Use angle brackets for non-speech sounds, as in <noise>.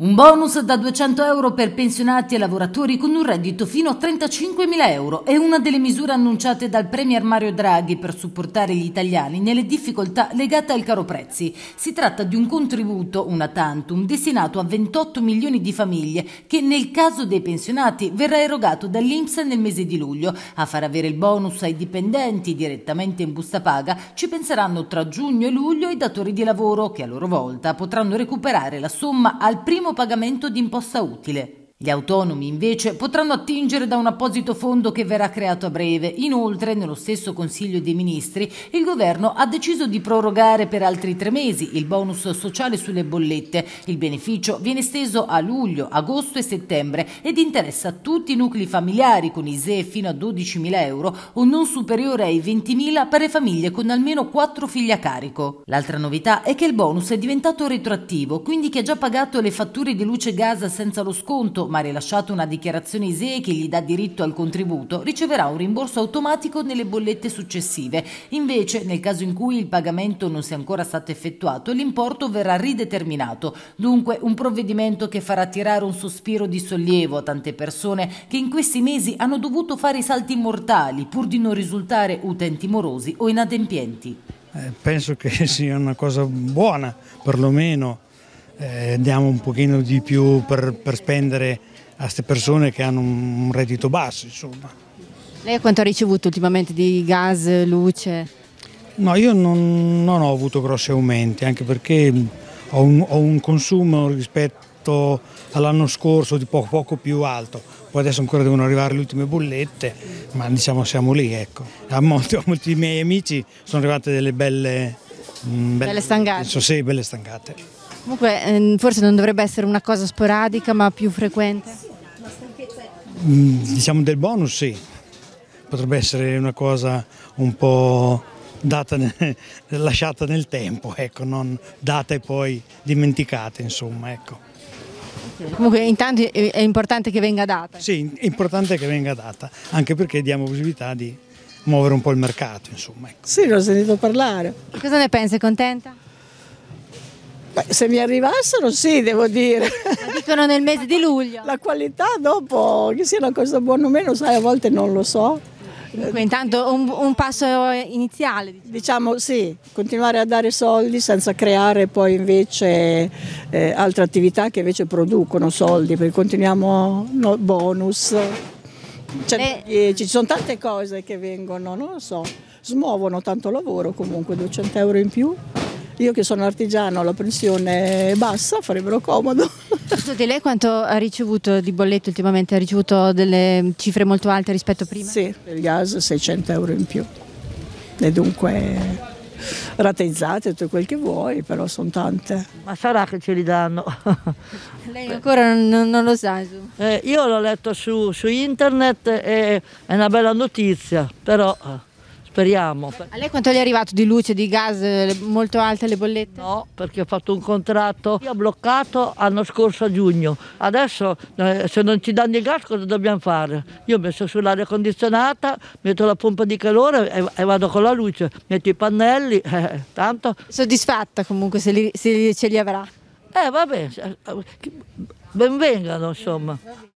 Un bonus da 200 euro per pensionati e lavoratori con un reddito fino a 35.000 euro è una delle misure annunciate dal Premier Mario Draghi per supportare gli italiani nelle difficoltà legate al caro prezzi. Si tratta di un contributo, una tantum, destinato a 28 milioni di famiglie che nel caso dei pensionati verrà erogato dall'Inps nel mese di luglio. A far avere il bonus ai dipendenti direttamente in busta paga ci penseranno tra giugno e luglio i datori di lavoro che a loro volta potranno recuperare la somma al primo primo pagamento imposta utile gli autonomi invece potranno attingere da un apposito fondo che verrà creato a breve. Inoltre, nello stesso Consiglio dei Ministri, il governo ha deciso di prorogare per altri tre mesi il bonus sociale sulle bollette. Il beneficio viene esteso a luglio, agosto e settembre ed interessa tutti i nuclei familiari con ISEE fino a 12.000 euro o non superiore ai 20.000 per le famiglie con almeno 4 figli a carico. L'altra novità è che il bonus è diventato retroattivo, quindi chi ha già pagato le fatture di luce e gas senza lo sconto ma ha rilasciato una dichiarazione ISEE che gli dà diritto al contributo, riceverà un rimborso automatico nelle bollette successive. Invece, nel caso in cui il pagamento non sia ancora stato effettuato, l'importo verrà rideterminato. Dunque, un provvedimento che farà tirare un sospiro di sollievo a tante persone che in questi mesi hanno dovuto fare i salti mortali pur di non risultare utenti morosi o inadempienti. Eh, penso che sia una cosa buona, perlomeno eh, diamo un pochino di più per, per spendere a queste persone che hanno un reddito basso. Insomma. Lei quanto ha ricevuto ultimamente di gas, luce? No, io non, non ho avuto grossi aumenti, anche perché mm, ho un, ho un consumo rispetto all'anno scorso di poco, poco più alto. Poi adesso ancora devono arrivare le ultime bollette, ma diciamo siamo lì, ecco. A molti, <laughs> a molti miei amici sono arrivate delle belle... Mm, belle, belle stangate. sì, belle stangate. Comunque ehm, forse non dovrebbe essere una cosa sporadica ma più frequente? Mm, diciamo del bonus sì, potrebbe essere una cosa un po' data, <laughs> lasciata nel tempo, ecco, non data e poi dimenticata insomma. Ecco. Comunque intanto è importante che venga data. Sì, è importante che venga data, anche perché diamo possibilità di muovere un po' il mercato, insomma. Ecco. Sì, l'ho sentito parlare. Cosa ne pensi? contenta? se mi arrivassero sì, devo dire. La dicono nel mese di luglio. La qualità dopo, che sia una cosa buona o meno, sai, a volte non lo so. Dunque, intanto un, un, passo iniziale. Diciamo. diciamo. sì, continuare a dare soldi senza creare poi invece eh, altre attività che invece producono soldi, perché continuiamo no, bonus. Cioè, eh. eh, ci sono tante cose che vengono, non lo so, smuovono tanto lavoro comunque, 200 euro in più. Io che sono artigiano, la pensione è bassa, farebbero comodo. Di <laughs> lei quanto ha ricevuto di bollette ultimamente? Ha ricevuto delle cifre molto alte rispetto a prima? Sì, per il gas 600 euro in più. E dunque ratezzate tutto quel che vuoi, però sono tante. Ma sarà che ce li danno? <laughs> Lei ancora non, non lo sa. Eh, io l'ho letto su, su internet e è una bella notizia, però... Eh speriamo. A lei quanto gli è arrivato di luce, di gas, eh, molto alte le bollette? No, perché ho fatto un contratto, io ho bloccato l'anno scorso a giugno, adesso eh, se non ci danno il gas cosa dobbiamo fare? Io ho messo sull'aria condizionata, metto la pompa di calore e, vado con la luce, metto i pannelli, <laughs> eh, tanto. Soddisfatta comunque se, li, se ce li avrà? Eh vabbè, eh, benvengano insomma.